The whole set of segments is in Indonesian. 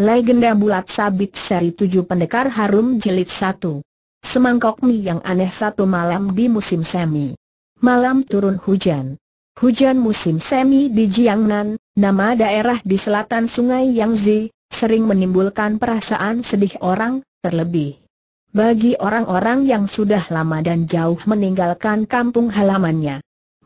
Legenda bulat sabit seri tujuh pendekar harum jelit satu. Semangkok mie yang aneh satu malam di musim semi. Malam turun hujan. Hujan musim semi di Jiangnan, nama daerah di selatan sungai Yangzi, sering menimbulkan perasaan sedih orang, terlebih bagi orang-orang yang sudah lama dan jauh meninggalkan kampung halamannya.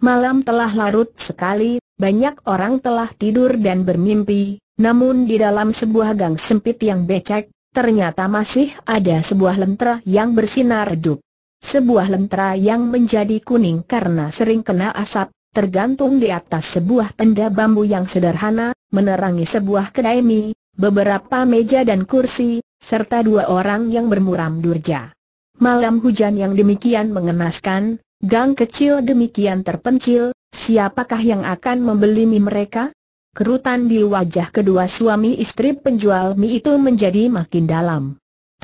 Malam telah larut sekali, banyak orang telah tidur dan bermimpi, namun di dalam sebuah gang sempit yang becek, ternyata masih ada sebuah lentera yang bersinar redup. Sebuah lentera yang menjadi kuning karena sering kena asap, tergantung di atas sebuah tenda bambu yang sederhana, menerangi sebuah kedai mie, beberapa meja dan kursi, serta dua orang yang bermuram durja. Malam hujan yang demikian mengenaskan, Gang kecil demikian terpencil, siapakah yang akan membeli mie mereka? Kerutan di wajah kedua suami istri penjual mie itu menjadi makin dalam.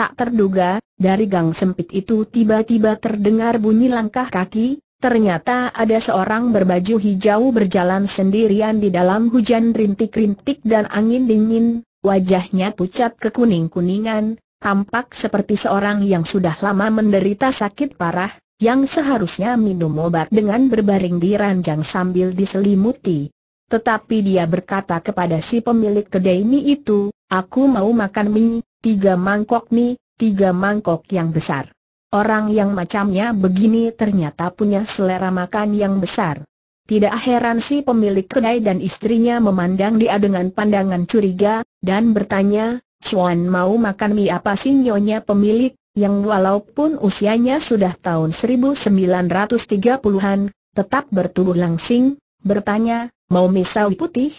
Tak terduga, dari gang sempit itu tiba-tiba terdengar bunyi langkah kaki, ternyata ada seorang berbaju hijau berjalan sendirian di dalam hujan rintik-rintik dan angin dingin, wajahnya pucat kekuning-kuningan, tampak seperti seorang yang sudah lama menderita sakit parah, yang seharusnya minum obat dengan berbaring di ranjang sambil diselimuti. Tetapi dia berkata kepada si pemilik kedai mie itu, aku mau makan mie, tiga mangkok mie, tiga mangkok yang besar. Orang yang macamnya begini ternyata punya selera makan yang besar. Tidak heran si pemilik kedai dan istrinya memandang dia dengan pandangan curiga, dan bertanya, Chuan mau makan mie apa sih nyonya pemilik? yang walaupun usianya sudah tahun 1930-an, tetap bertubuh langsing, bertanya, mau misau putih?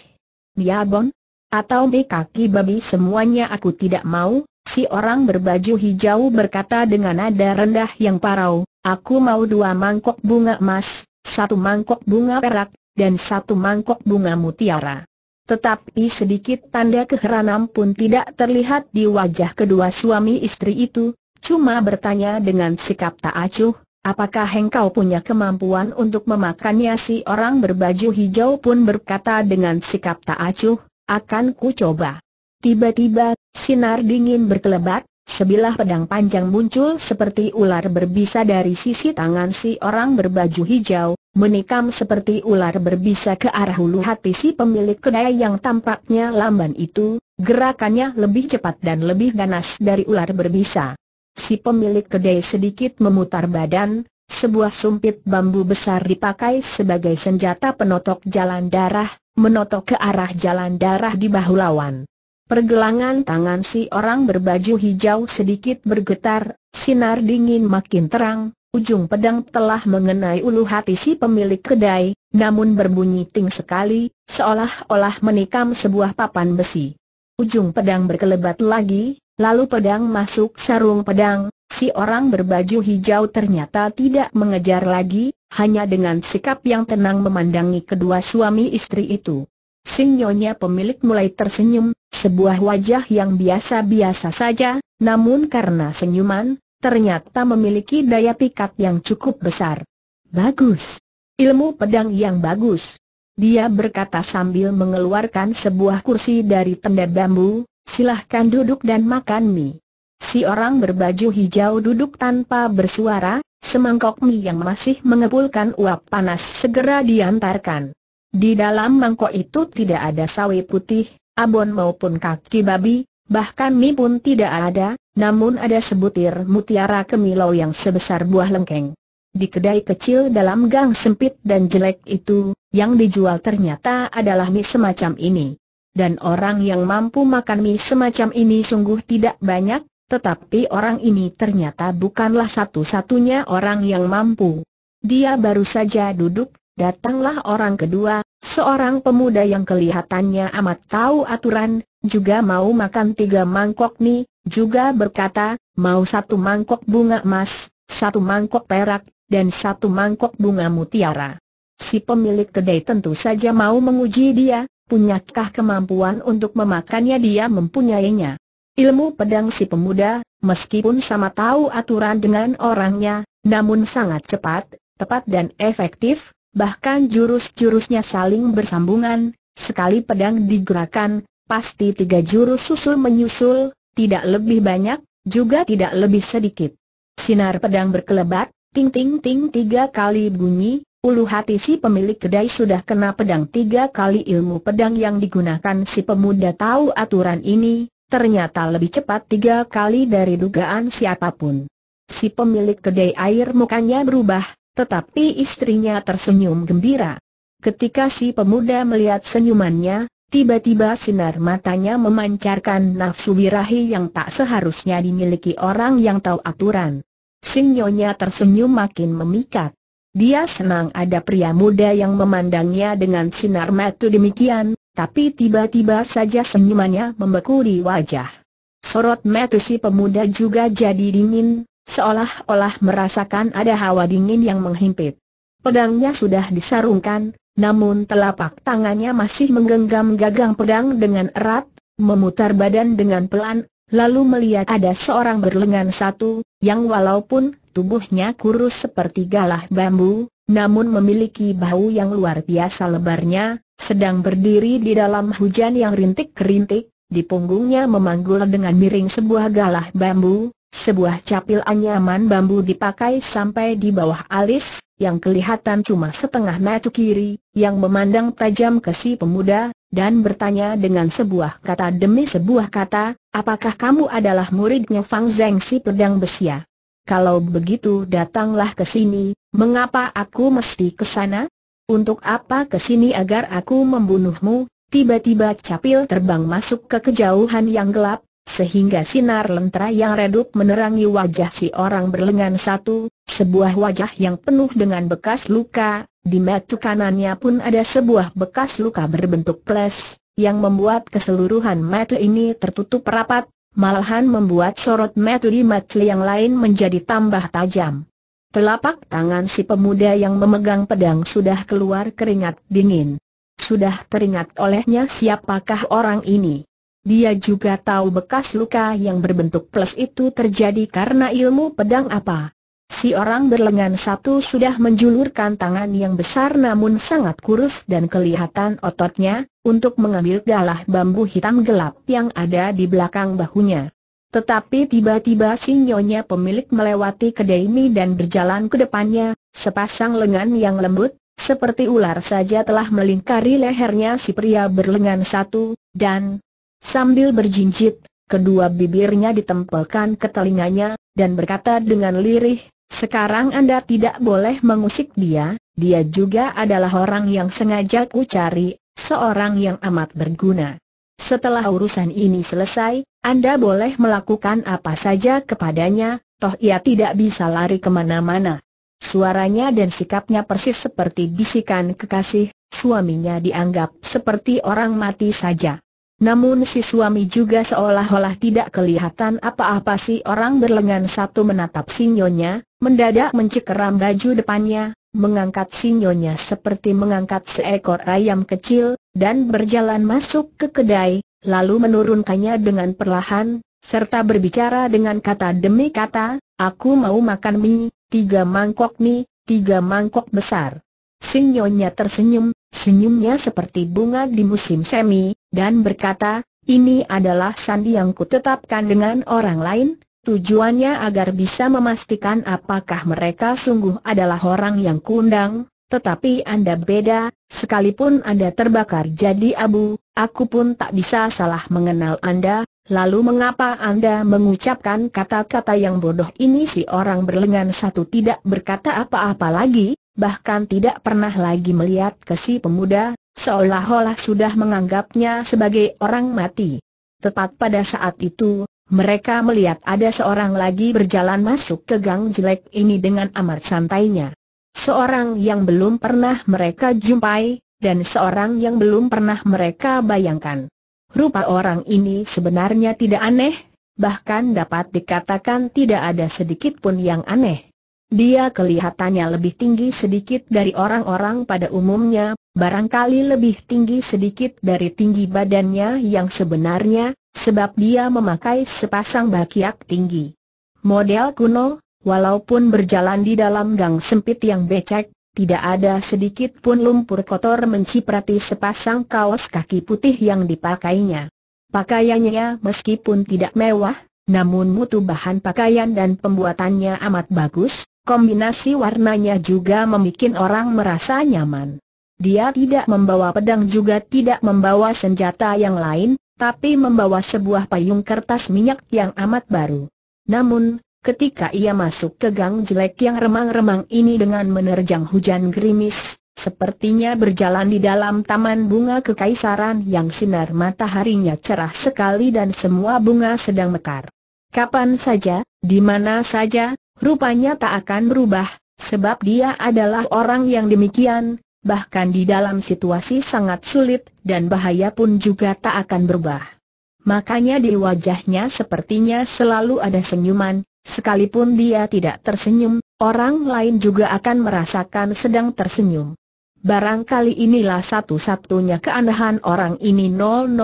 Diabon? Atau mi kaki babi semuanya aku tidak mau, si orang berbaju hijau berkata dengan nada rendah yang parau, aku mau dua mangkok bunga emas, satu mangkok bunga perak, dan satu mangkok bunga mutiara. Tetapi sedikit tanda keheranan pun tidak terlihat di wajah kedua suami istri itu, Cuma bertanya dengan sikap tak acuh, apakah hengkau punya kemampuan untuk memakannya si orang berbaju hijau pun berkata dengan sikap tak acuh, akan ku coba. Tiba-tiba, sinar dingin berkelebat, sebilah pedang panjang muncul seperti ular berbisa dari sisi tangan si orang berbaju hijau, menikam seperti ular berbisa ke arah hulu hati si pemilik kedai yang tampaknya lamban itu, gerakannya lebih cepat dan lebih ganas dari ular berbisa. Si pemilik kedai sedikit memutar badan, sebuah sumpit bambu besar dipakai sebagai senjata penotok jalan darah, menotok ke arah jalan darah di bahu lawan. Pergelangan tangan si orang berbaju hijau sedikit bergetar, sinar dingin makin terang, ujung pedang telah mengenai ulu hati si pemilik kedai, namun berbunyi ting sekali, seolah-olah menikam sebuah papan besi. Ujung pedang berkelebat lagi, Lalu pedang masuk sarung pedang, si orang berbaju hijau ternyata tidak mengejar lagi, hanya dengan sikap yang tenang memandangi kedua suami istri itu. Sinyonya pemilik mulai tersenyum, sebuah wajah yang biasa-biasa saja, namun karena senyuman, ternyata memiliki daya pikat yang cukup besar. Bagus. Ilmu pedang yang bagus. Dia berkata sambil mengeluarkan sebuah kursi dari tenda bambu, Silahkan duduk dan makan mie. Si orang berbaju hijau duduk tanpa bersuara, semangkok mie yang masih mengepulkan uap panas segera diantarkan. Di dalam mangkok itu tidak ada sawi putih, abon maupun kaki babi, bahkan mie pun tidak ada, namun ada sebutir mutiara kemilau yang sebesar buah lengkeng. Di kedai kecil dalam gang sempit dan jelek itu, yang dijual ternyata adalah mie semacam ini dan orang yang mampu makan mie semacam ini sungguh tidak banyak, tetapi orang ini ternyata bukanlah satu-satunya orang yang mampu. Dia baru saja duduk, datanglah orang kedua, seorang pemuda yang kelihatannya amat tahu aturan, juga mau makan tiga mangkok mie, juga berkata, mau satu mangkok bunga emas, satu mangkok perak, dan satu mangkok bunga mutiara. Si pemilik kedai tentu saja mau menguji dia, punyakah kemampuan untuk memakannya dia mempunyainya. Ilmu pedang si pemuda, meskipun sama tahu aturan dengan orangnya, namun sangat cepat, tepat dan efektif, bahkan jurus-jurusnya saling bersambungan, sekali pedang digerakkan, pasti tiga jurus susul menyusul, tidak lebih banyak, juga tidak lebih sedikit. Sinar pedang berkelebat, ting ting ting tiga kali bunyi, Ulu hati si pemilik kedai sudah kena pedang tiga kali ilmu pedang yang digunakan si pemuda tahu aturan ini, ternyata lebih cepat tiga kali dari dugaan siapapun. Si pemilik kedai air mukanya berubah, tetapi istrinya tersenyum gembira. Ketika si pemuda melihat senyumannya, tiba-tiba sinar matanya memancarkan nafsu birahi yang tak seharusnya dimiliki orang yang tahu aturan. Sinyonya tersenyum makin memikat. Dia senang ada pria muda yang memandangnya dengan sinar mata demikian, tapi tiba-tiba saja senyumannya membeku di wajah. Sorot mata si pemuda juga jadi dingin, seolah-olah merasakan ada hawa dingin yang menghimpit. Pedangnya sudah disarungkan, namun telapak tangannya masih menggenggam gagang pedang dengan erat, memutar badan dengan pelan, lalu melihat ada seorang berlengan satu, yang walaupun Tubuhnya kurus seperti galah bambu, namun memiliki bau yang luar biasa lebarnya, sedang berdiri di dalam hujan yang rintik-rintik, di punggungnya memanggul dengan miring sebuah galah bambu, sebuah capil anyaman bambu dipakai sampai di bawah alis, yang kelihatan cuma setengah mata kiri, yang memandang tajam ke si pemuda, dan bertanya dengan sebuah kata demi sebuah kata, apakah kamu adalah muridnya Fang Zeng si pedang besia? kalau begitu datanglah ke sini, mengapa aku mesti ke sana? Untuk apa ke sini agar aku membunuhmu? Tiba-tiba capil terbang masuk ke kejauhan yang gelap, sehingga sinar lentera yang redup menerangi wajah si orang berlengan satu, sebuah wajah yang penuh dengan bekas luka, di metu kanannya pun ada sebuah bekas luka berbentuk ples, yang membuat keseluruhan metu ini tertutup rapat, malahan membuat sorot metode Matli yang lain menjadi tambah tajam. Telapak tangan si pemuda yang memegang pedang sudah keluar keringat dingin. Sudah teringat olehnya siapakah orang ini. Dia juga tahu bekas luka yang berbentuk plus itu terjadi karena ilmu pedang apa. Si orang berlengan satu sudah menjulurkan tangan yang besar namun sangat kurus dan kelihatan ototnya, untuk mengambil galah bambu hitam gelap yang ada di belakang bahunya. Tetapi tiba-tiba si nyonya pemilik melewati kedai ini dan berjalan ke depannya, sepasang lengan yang lembut, seperti ular saja telah melingkari lehernya si pria berlengan satu, dan sambil berjinjit, kedua bibirnya ditempelkan ke telinganya, dan berkata dengan lirih, sekarang Anda tidak boleh mengusik dia, dia juga adalah orang yang sengaja ku cari, seorang yang amat berguna. Setelah urusan ini selesai, Anda boleh melakukan apa saja kepadanya, toh ia tidak bisa lari kemana-mana. Suaranya dan sikapnya persis seperti bisikan kekasih, suaminya dianggap seperti orang mati saja. Namun si suami juga seolah-olah tidak kelihatan apa-apa si orang berlengan satu menatap sinyonya, Mendadak mencekeram baju depannya, mengangkat sinyonya seperti mengangkat seekor ayam kecil, dan berjalan masuk ke kedai, lalu menurunkannya dengan perlahan, serta berbicara dengan kata demi kata, aku mau makan mie, tiga mangkok mie, tiga mangkok besar. Sinyonya tersenyum, senyumnya seperti bunga di musim semi, dan berkata, ini adalah sandi yang kutetapkan dengan orang lain, Tujuannya agar bisa memastikan apakah mereka sungguh adalah orang yang kundang, tetapi Anda beda, sekalipun Anda terbakar jadi abu, aku pun tak bisa salah mengenal Anda, lalu mengapa Anda mengucapkan kata-kata yang bodoh ini si orang berlengan satu tidak berkata apa-apa lagi, bahkan tidak pernah lagi melihat ke si pemuda, seolah-olah sudah menganggapnya sebagai orang mati. Tepat pada saat itu, mereka melihat ada seorang lagi berjalan masuk ke gang jelek ini dengan amat santainya. Seorang yang belum pernah mereka jumpai, dan seorang yang belum pernah mereka bayangkan. Rupa orang ini sebenarnya tidak aneh, bahkan dapat dikatakan tidak ada sedikit pun yang aneh. Dia kelihatannya lebih tinggi sedikit dari orang-orang pada umumnya, barangkali lebih tinggi sedikit dari tinggi badannya yang sebenarnya, sebab dia memakai sepasang bakiak tinggi. Model kuno, walaupun berjalan di dalam gang sempit yang becek, tidak ada sedikit pun lumpur kotor menciprati sepasang kaos kaki putih yang dipakainya. Pakaiannya meskipun tidak mewah, namun mutu bahan pakaian dan pembuatannya amat bagus, kombinasi warnanya juga membuat orang merasa nyaman. Dia tidak membawa pedang juga tidak membawa senjata yang lain, tapi membawa sebuah payung kertas minyak yang amat baru. Namun, ketika ia masuk ke gang jelek yang remang-remang ini dengan menerjang hujan gerimis, sepertinya berjalan di dalam taman bunga kekaisaran yang sinar mataharinya cerah sekali dan semua bunga sedang mekar. Kapan saja, di mana saja, rupanya tak akan berubah, sebab dia adalah orang yang demikian, bahkan di dalam situasi sangat sulit, dan bahaya pun juga tak akan berubah. Makanya di wajahnya sepertinya selalu ada senyuman, sekalipun dia tidak tersenyum, orang lain juga akan merasakan sedang tersenyum. Barangkali inilah satu-satunya keanehan orang ini 000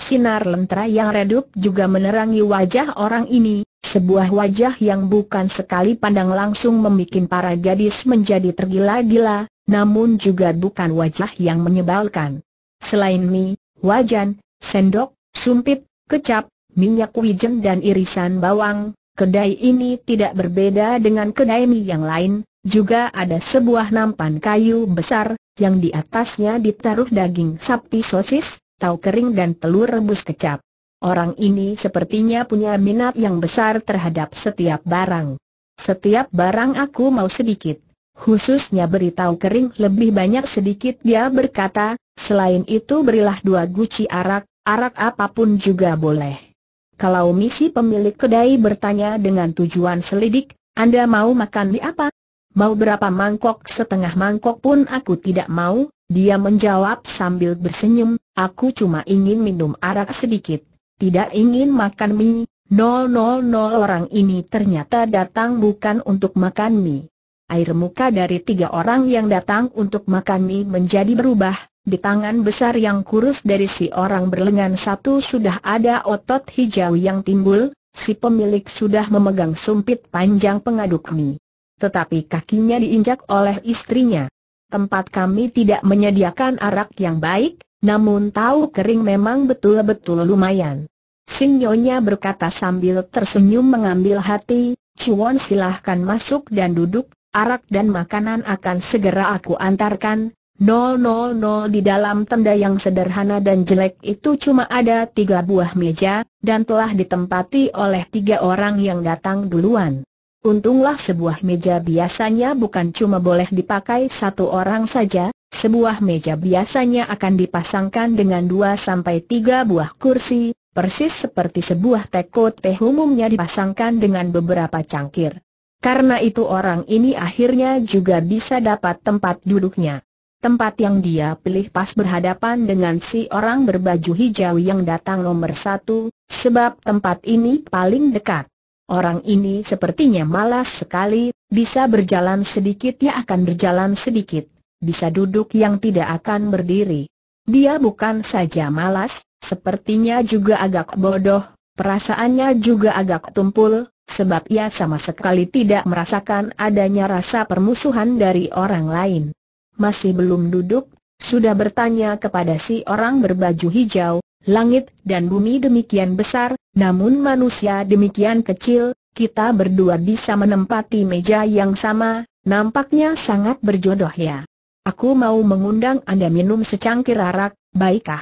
sinar lentera yang redup juga menerangi wajah orang ini, sebuah wajah yang bukan sekali pandang langsung membuat para gadis menjadi tergila-gila, namun juga bukan wajah yang menyebalkan. Selain mie, wajan, sendok, sumpit, kecap, minyak wijen dan irisan bawang, kedai ini tidak berbeda dengan kedai mie yang lain, juga ada sebuah nampan kayu besar, yang di atasnya ditaruh daging sapi sosis, tahu kering dan telur rebus kecap. Orang ini sepertinya punya minat yang besar terhadap setiap barang. Setiap barang aku mau sedikit, Khususnya beritahu kering lebih banyak sedikit dia berkata, selain itu berilah dua guci arak, arak apapun juga boleh. Kalau misi pemilik kedai bertanya dengan tujuan selidik, Anda mau makan di apa? Mau berapa mangkok setengah mangkok pun aku tidak mau, dia menjawab sambil bersenyum, aku cuma ingin minum arak sedikit, tidak ingin makan mie. Nol nol nol orang ini ternyata datang bukan untuk makan mie air muka dari tiga orang yang datang untuk makan mie menjadi berubah, di tangan besar yang kurus dari si orang berlengan satu sudah ada otot hijau yang timbul, si pemilik sudah memegang sumpit panjang pengaduk mie. Tetapi kakinya diinjak oleh istrinya. Tempat kami tidak menyediakan arak yang baik, namun tahu kering memang betul-betul lumayan. Sinyonya berkata sambil tersenyum mengambil hati, Cuan silahkan masuk dan duduk, arak dan makanan akan segera aku antarkan. 000 di dalam tenda yang sederhana dan jelek itu cuma ada tiga buah meja, dan telah ditempati oleh tiga orang yang datang duluan. Untunglah sebuah meja biasanya bukan cuma boleh dipakai satu orang saja, sebuah meja biasanya akan dipasangkan dengan dua sampai tiga buah kursi, persis seperti sebuah teko teh umumnya dipasangkan dengan beberapa cangkir. Karena itu orang ini akhirnya juga bisa dapat tempat duduknya. Tempat yang dia pilih pas berhadapan dengan si orang berbaju hijau yang datang nomor satu, sebab tempat ini paling dekat. Orang ini sepertinya malas sekali, bisa berjalan sedikit ya akan berjalan sedikit, bisa duduk yang tidak akan berdiri. Dia bukan saja malas, sepertinya juga agak bodoh, perasaannya juga agak tumpul, sebab ia sama sekali tidak merasakan adanya rasa permusuhan dari orang lain. Masih belum duduk, sudah bertanya kepada si orang berbaju hijau, langit dan bumi demikian besar, namun manusia demikian kecil, kita berdua bisa menempati meja yang sama, nampaknya sangat berjodoh ya. Aku mau mengundang Anda minum secangkir arak, baikkah?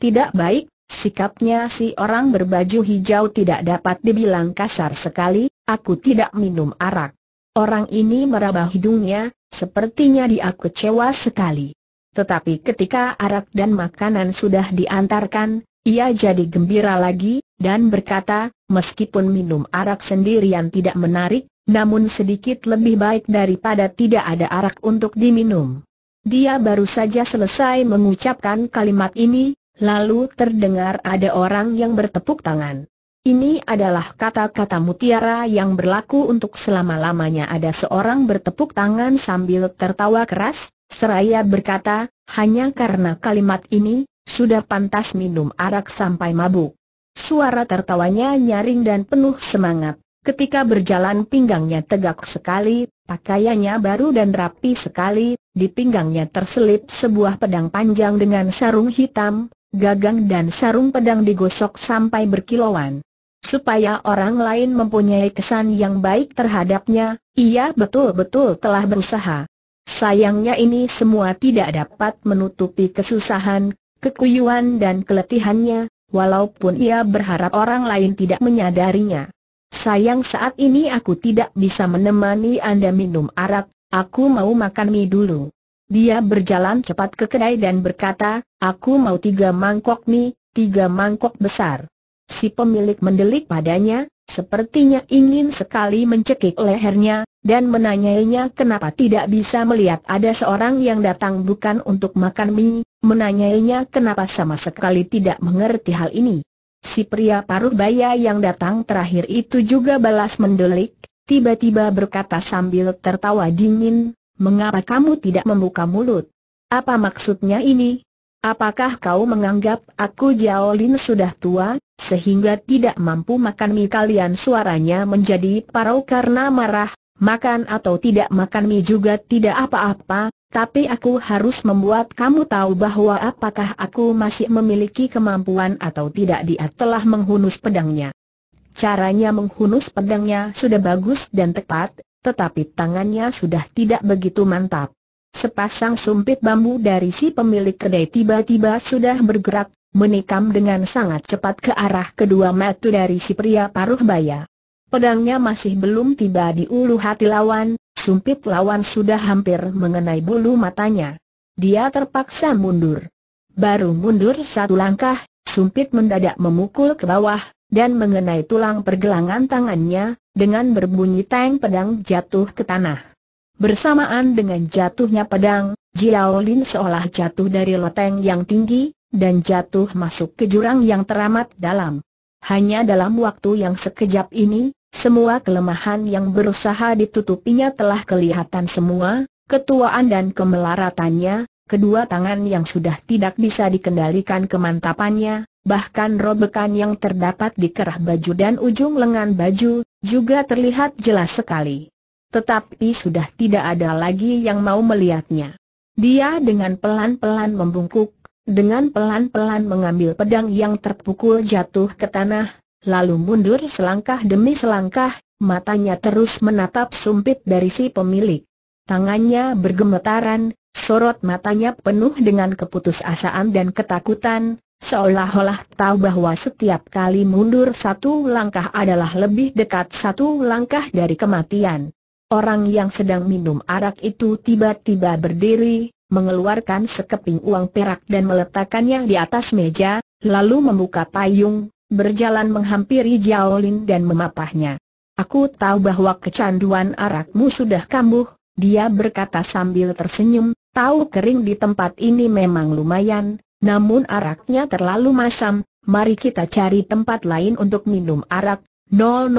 Tidak baik, Sikapnya si orang berbaju hijau tidak dapat dibilang kasar sekali, aku tidak minum arak. Orang ini meraba hidungnya, sepertinya dia kecewa sekali. Tetapi ketika arak dan makanan sudah diantarkan, ia jadi gembira lagi, dan berkata, meskipun minum arak sendirian tidak menarik, namun sedikit lebih baik daripada tidak ada arak untuk diminum. Dia baru saja selesai mengucapkan kalimat ini, Lalu terdengar ada orang yang bertepuk tangan. Ini adalah kata-kata mutiara yang berlaku untuk selama-lamanya ada seorang bertepuk tangan sambil tertawa keras, seraya berkata, hanya karena kalimat ini, sudah pantas minum arak sampai mabuk. Suara tertawanya nyaring dan penuh semangat. Ketika berjalan pinggangnya tegak sekali, pakaiannya baru dan rapi sekali, di pinggangnya terselip sebuah pedang panjang dengan sarung hitam, gagang dan sarung pedang digosok sampai berkilauan. Supaya orang lain mempunyai kesan yang baik terhadapnya, ia betul-betul telah berusaha. Sayangnya ini semua tidak dapat menutupi kesusahan, kekuyuan dan keletihannya, walaupun ia berharap orang lain tidak menyadarinya. Sayang saat ini aku tidak bisa menemani Anda minum arak, aku mau makan mie dulu. Dia berjalan cepat ke kedai dan berkata, aku mau tiga mangkok mie, tiga mangkok besar. Si pemilik mendelik padanya, sepertinya ingin sekali mencekik lehernya, dan menanyainya kenapa tidak bisa melihat ada seorang yang datang bukan untuk makan mie, menanyainya kenapa sama sekali tidak mengerti hal ini. Si pria paruh baya yang datang terakhir itu juga balas mendelik, tiba-tiba berkata sambil tertawa dingin, Mengapa kamu tidak membuka mulut? Apa maksudnya ini? Apakah kau menganggap aku Jiaolin sudah tua, sehingga tidak mampu makan mie kalian suaranya menjadi parau karena marah, makan atau tidak makan mie juga tidak apa-apa, tapi aku harus membuat kamu tahu bahwa apakah aku masih memiliki kemampuan atau tidak dia telah menghunus pedangnya. Caranya menghunus pedangnya sudah bagus dan tepat, tetapi tangannya sudah tidak begitu mantap. Sepasang sumpit bambu dari si pemilik kedai tiba-tiba sudah bergerak, menikam dengan sangat cepat ke arah kedua mata dari si pria paruh baya. Pedangnya masih belum tiba di ulu hati lawan, sumpit lawan sudah hampir mengenai bulu matanya. Dia terpaksa mundur. Baru mundur satu langkah, sumpit mendadak memukul ke bawah, dan mengenai tulang pergelangan tangannya, dengan berbunyi tang pedang jatuh ke tanah. Bersamaan dengan jatuhnya pedang, Jiao Lin seolah jatuh dari loteng yang tinggi, dan jatuh masuk ke jurang yang teramat dalam. Hanya dalam waktu yang sekejap ini, semua kelemahan yang berusaha ditutupinya telah kelihatan semua, ketuaan dan kemelaratannya, kedua tangan yang sudah tidak bisa dikendalikan kemantapannya, Bahkan robekan yang terdapat di kerah baju dan ujung lengan baju, juga terlihat jelas sekali. Tetapi sudah tidak ada lagi yang mau melihatnya. Dia dengan pelan-pelan membungkuk, dengan pelan-pelan mengambil pedang yang terpukul jatuh ke tanah, lalu mundur selangkah demi selangkah, matanya terus menatap sumpit dari si pemilik. Tangannya bergemetaran, sorot matanya penuh dengan keputusasaan dan ketakutan, Seolah-olah tahu bahwa setiap kali mundur satu langkah adalah lebih dekat satu langkah dari kematian. Orang yang sedang minum arak itu tiba-tiba berdiri, mengeluarkan sekeping uang perak dan meletakkannya di atas meja, lalu membuka payung, berjalan menghampiri Jiaolin dan memapahnya. Aku tahu bahwa kecanduan arakmu sudah kambuh, dia berkata sambil tersenyum, tahu kering di tempat ini memang lumayan, namun araknya terlalu masam, mari kita cari tempat lain untuk minum arak. 000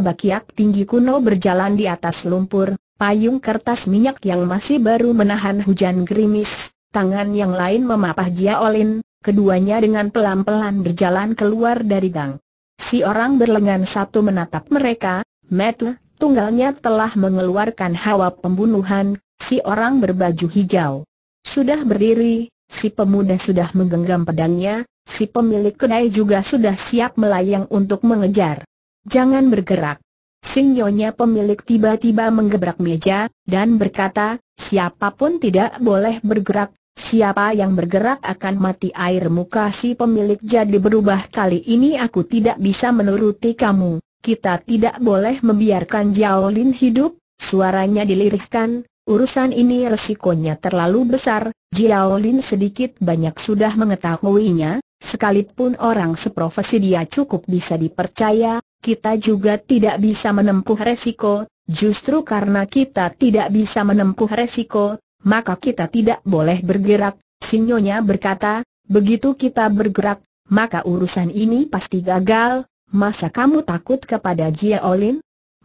bakiak tinggi kuno berjalan di atas lumpur, payung kertas minyak yang masih baru menahan hujan gerimis, tangan yang lain memapah Jia Olin, keduanya dengan pelan-pelan berjalan keluar dari gang. Si orang berlengan satu menatap mereka, Matt, tunggalnya telah mengeluarkan hawa pembunuhan, si orang berbaju hijau. Sudah berdiri, si pemuda sudah menggenggam pedangnya, si pemilik kedai juga sudah siap melayang untuk mengejar. Jangan bergerak. Sinyonya pemilik tiba-tiba menggebrak meja, dan berkata, siapapun tidak boleh bergerak, siapa yang bergerak akan mati air muka si pemilik jadi berubah kali ini aku tidak bisa menuruti kamu, kita tidak boleh membiarkan Jiao Lin hidup, suaranya dilirihkan, Urusan ini resikonya terlalu besar, Jiao Lin sedikit banyak sudah mengetahuinya, sekalipun orang seprofesi dia cukup bisa dipercaya, kita juga tidak bisa menempuh resiko, justru karena kita tidak bisa menempuh resiko, maka kita tidak boleh bergerak, Sinyonya berkata, begitu kita bergerak, maka urusan ini pasti gagal, masa kamu takut kepada Jiao Lin?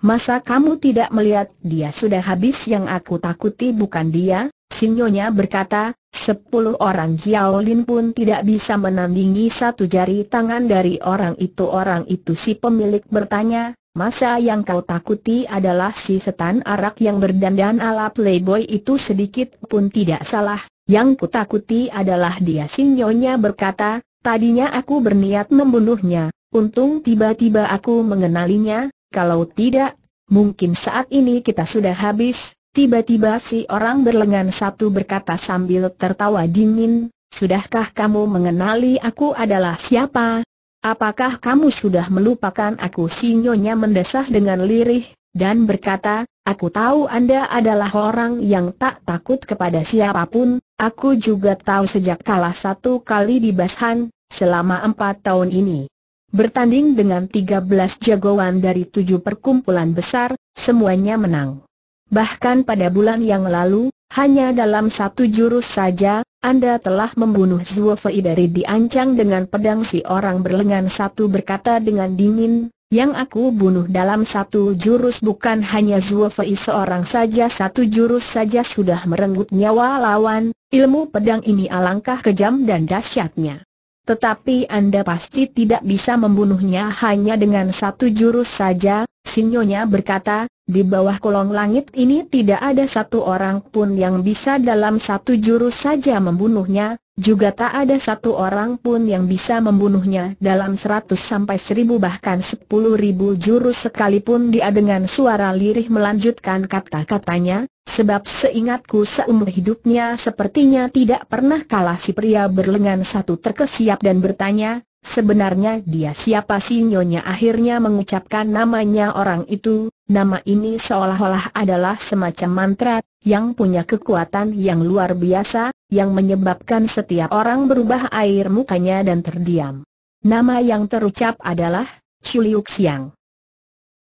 Masa kamu tidak melihat dia sudah habis yang aku takuti bukan dia? Sinyonya berkata, sepuluh orang Jiaolin pun tidak bisa menandingi satu jari tangan dari orang itu. Orang itu si pemilik bertanya, masa yang kau takuti adalah si setan arak yang berdandan ala playboy itu sedikit pun tidak salah. Yang takuti adalah dia Sinyonya berkata, tadinya aku berniat membunuhnya, untung tiba-tiba aku mengenalinya, kalau tidak, mungkin saat ini kita sudah habis. Tiba-tiba si orang berlengan satu berkata sambil tertawa dingin, Sudahkah kamu mengenali aku adalah siapa? Apakah kamu sudah melupakan aku Sinyonya mendesah dengan lirih, dan berkata, Aku tahu Anda adalah orang yang tak takut kepada siapapun, aku juga tahu sejak kalah satu kali di Bashan, selama empat tahun ini bertanding dengan 13 jagoan dari tujuh perkumpulan besar, semuanya menang. Bahkan pada bulan yang lalu, hanya dalam satu jurus saja, Anda telah membunuh Zhuo Fei dari diancang dengan pedang si orang berlengan satu berkata dengan dingin, yang aku bunuh dalam satu jurus bukan hanya Zhuo Fei seorang saja satu jurus saja sudah merenggut nyawa lawan, ilmu pedang ini alangkah kejam dan dahsyatnya. Tetapi Anda pasti tidak bisa membunuhnya hanya dengan satu jurus saja, Sinyonya berkata, di bawah kolong langit ini tidak ada satu orang pun yang bisa dalam satu jurus saja membunuhnya, juga tak ada satu orang pun yang bisa membunuhnya dalam seratus sampai seribu bahkan sepuluh ribu jurus sekalipun dia dengan suara lirih melanjutkan kata-katanya, sebab seingatku seumur hidupnya sepertinya tidak pernah kalah si pria berlengan satu terkesiap dan bertanya, sebenarnya dia siapa sih nyonya akhirnya mengucapkan namanya orang itu, Nama ini seolah-olah adalah semacam mantra, yang punya kekuatan yang luar biasa, yang menyebabkan setiap orang berubah air mukanya dan terdiam. Nama yang terucap adalah Chuliuk Siang.